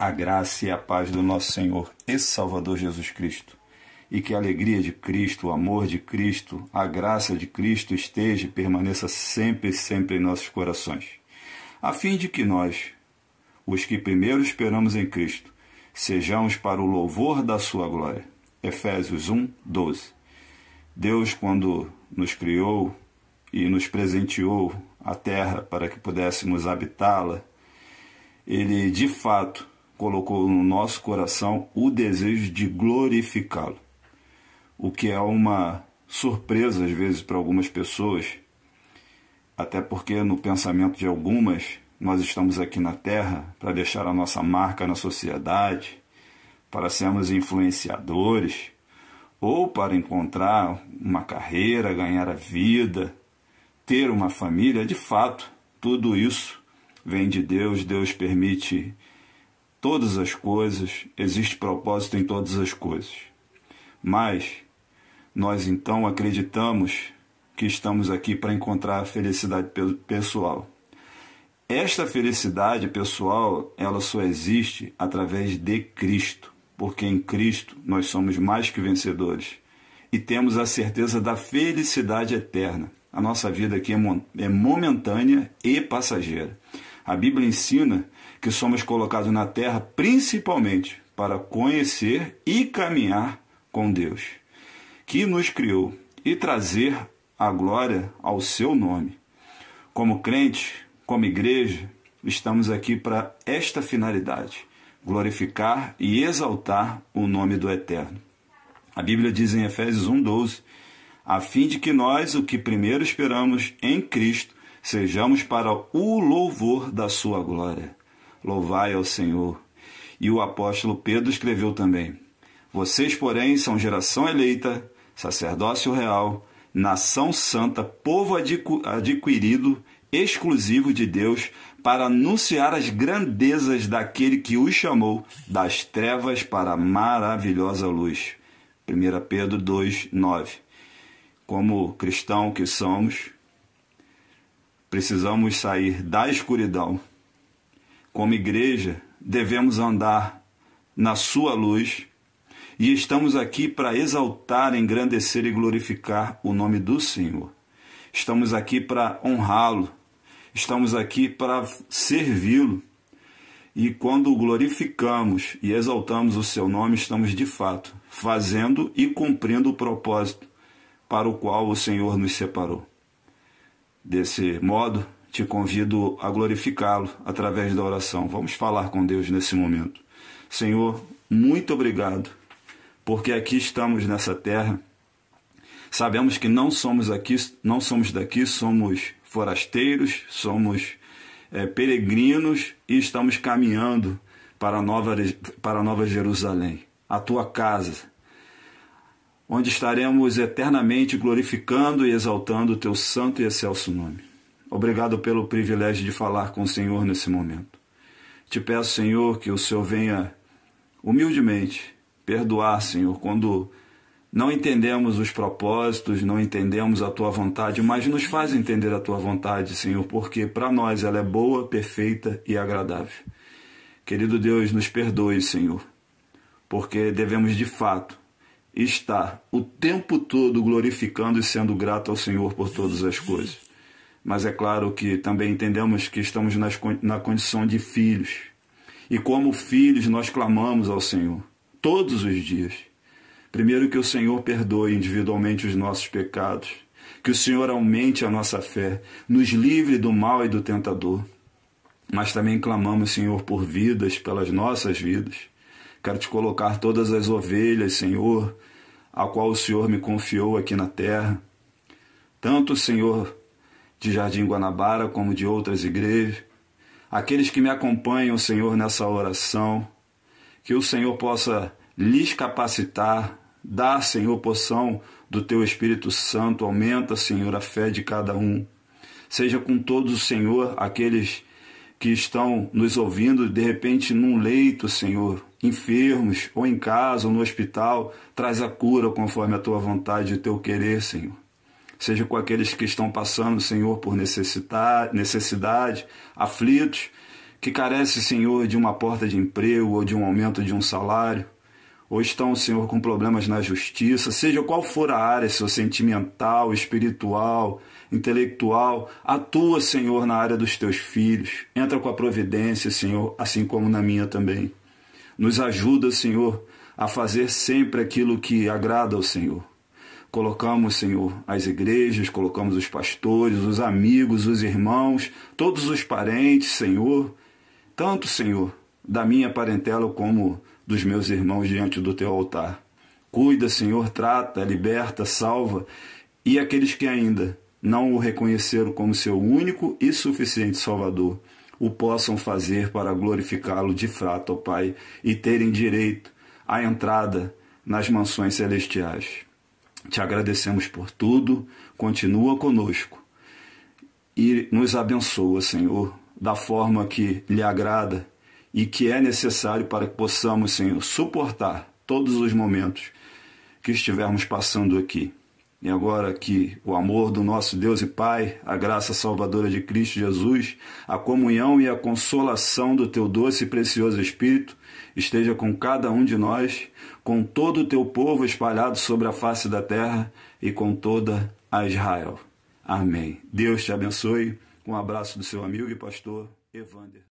A graça e a paz do nosso Senhor e Salvador Jesus Cristo. E que a alegria de Cristo, o amor de Cristo, a graça de Cristo esteja e permaneça sempre, sempre em nossos corações, a fim de que nós, os que primeiro esperamos em Cristo, sejamos para o louvor da sua glória. Efésios 1, 12. Deus, quando nos criou e nos presenteou a terra para que pudéssemos habitá-la, ele de fato colocou no nosso coração o desejo de glorificá-lo, o que é uma surpresa às vezes para algumas pessoas, até porque no pensamento de algumas nós estamos aqui na Terra para deixar a nossa marca na sociedade, para sermos influenciadores ou para encontrar uma carreira, ganhar a vida, ter uma família. De fato, tudo isso vem de Deus, Deus permite todas as coisas, existe propósito em todas as coisas. Mas nós então acreditamos que estamos aqui para encontrar a felicidade pessoal. Esta felicidade pessoal, ela só existe através de Cristo, porque em Cristo nós somos mais que vencedores e temos a certeza da felicidade eterna. A nossa vida aqui é, é momentânea e passageira. A Bíblia ensina que somos colocados na terra principalmente para conhecer e caminhar com Deus, que nos criou e trazer a glória ao seu nome. Como crente, como igreja, estamos aqui para esta finalidade: glorificar e exaltar o nome do Eterno. A Bíblia diz em Efésios 1:12, a fim de que nós, o que primeiro esperamos em Cristo, sejamos para o louvor da sua glória. Louvai ao Senhor. E o apóstolo Pedro escreveu também: Vocês, porém, são geração eleita, sacerdócio real, nação santa, povo adquirido, exclusivo de Deus, para anunciar as grandezas daquele que os chamou das trevas para a maravilhosa luz. 1 Pedro 2, 9. Como cristão que somos, Precisamos sair da escuridão. Como igreja, devemos andar na Sua luz e estamos aqui para exaltar, engrandecer e glorificar o nome do Senhor. Estamos aqui para honrá-lo, estamos aqui para servi-lo. E quando glorificamos e exaltamos o seu nome, estamos de fato fazendo e cumprindo o propósito para o qual o Senhor nos separou. Desse modo, te convido a glorificá-lo através da oração. Vamos falar com Deus nesse momento. Senhor, muito obrigado, porque aqui estamos nessa terra. Sabemos que não somos aqui, não somos daqui, somos forasteiros, somos é, peregrinos e estamos caminhando para a nova, para nova Jerusalém, a tua casa, onde estaremos eternamente glorificando e exaltando o teu santo e excelso nome. Obrigado pelo privilégio de falar com o Senhor nesse momento. Te peço, Senhor, que o Senhor venha humildemente perdoar, Senhor, quando não entendemos os propósitos, não entendemos a tua vontade, mas nos faz entender a tua vontade, Senhor, porque para nós ela é boa, perfeita e agradável. Querido Deus, nos perdoe, Senhor, porque devemos de fato está o tempo todo glorificando e sendo grato ao Senhor por todas as coisas. Mas é claro que também entendemos que estamos nas, na condição de filhos. E como filhos, nós clamamos ao Senhor todos os dias. Primeiro, que o Senhor perdoe individualmente os nossos pecados, que o Senhor aumente a nossa fé, nos livre do mal e do tentador. Mas também clamamos, Senhor, por vidas, pelas nossas vidas. Quero te colocar todas as ovelhas, Senhor, a qual o Senhor me confiou aqui na terra. Tanto o Senhor de Jardim Guanabara como de outras igrejas, aqueles que me acompanham, Senhor, nessa oração, que o Senhor possa lhes capacitar, dar, Senhor, poção do teu Espírito Santo, aumenta, Senhor, a fé de cada um. Seja com todos, Senhor, aqueles que estão nos ouvindo de repente num leito, Senhor, enfermos, ou em casa, ou no hospital, traz a cura conforme a tua vontade e o teu querer, Senhor. Seja com aqueles que estão passando, Senhor, por necessidade, aflitos, que carecem, Senhor, de uma porta de emprego ou de um aumento de um salário, ou estão, Senhor, com problemas na justiça, seja qual for a área, seu é sentimental, espiritual, intelectual, atua, Senhor, na área dos teus filhos. Entra com a providência, Senhor, assim como na minha também. Nos ajuda, Senhor, a fazer sempre aquilo que agrada ao Senhor. Colocamos, Senhor, as igrejas, colocamos os pastores, os amigos, os irmãos, todos os parentes, Senhor, tanto, Senhor, da minha parentela como dos meus irmãos diante do teu altar. Cuida, Senhor, trata, liberta, salva e aqueles que ainda não o reconheceram como seu único e suficiente Salvador o possam fazer para glorificá-lo de fato, ó Pai, e terem direito à entrada nas mansões celestiais. Te agradecemos por tudo, continua conosco e nos abençoa, Senhor, da forma que lhe agrada e que é necessário para que possamos, Senhor, suportar todos os momentos que estivermos passando aqui. E agora que o amor do nosso Deus e Pai, a graça salvadora de Cristo Jesus, a comunhão e a consolação do teu doce e precioso Espírito esteja com cada um de nós, com todo o teu povo espalhado sobre a face da terra e com toda a Israel. Amém. Deus te abençoe. Um abraço do seu amigo e pastor Evander.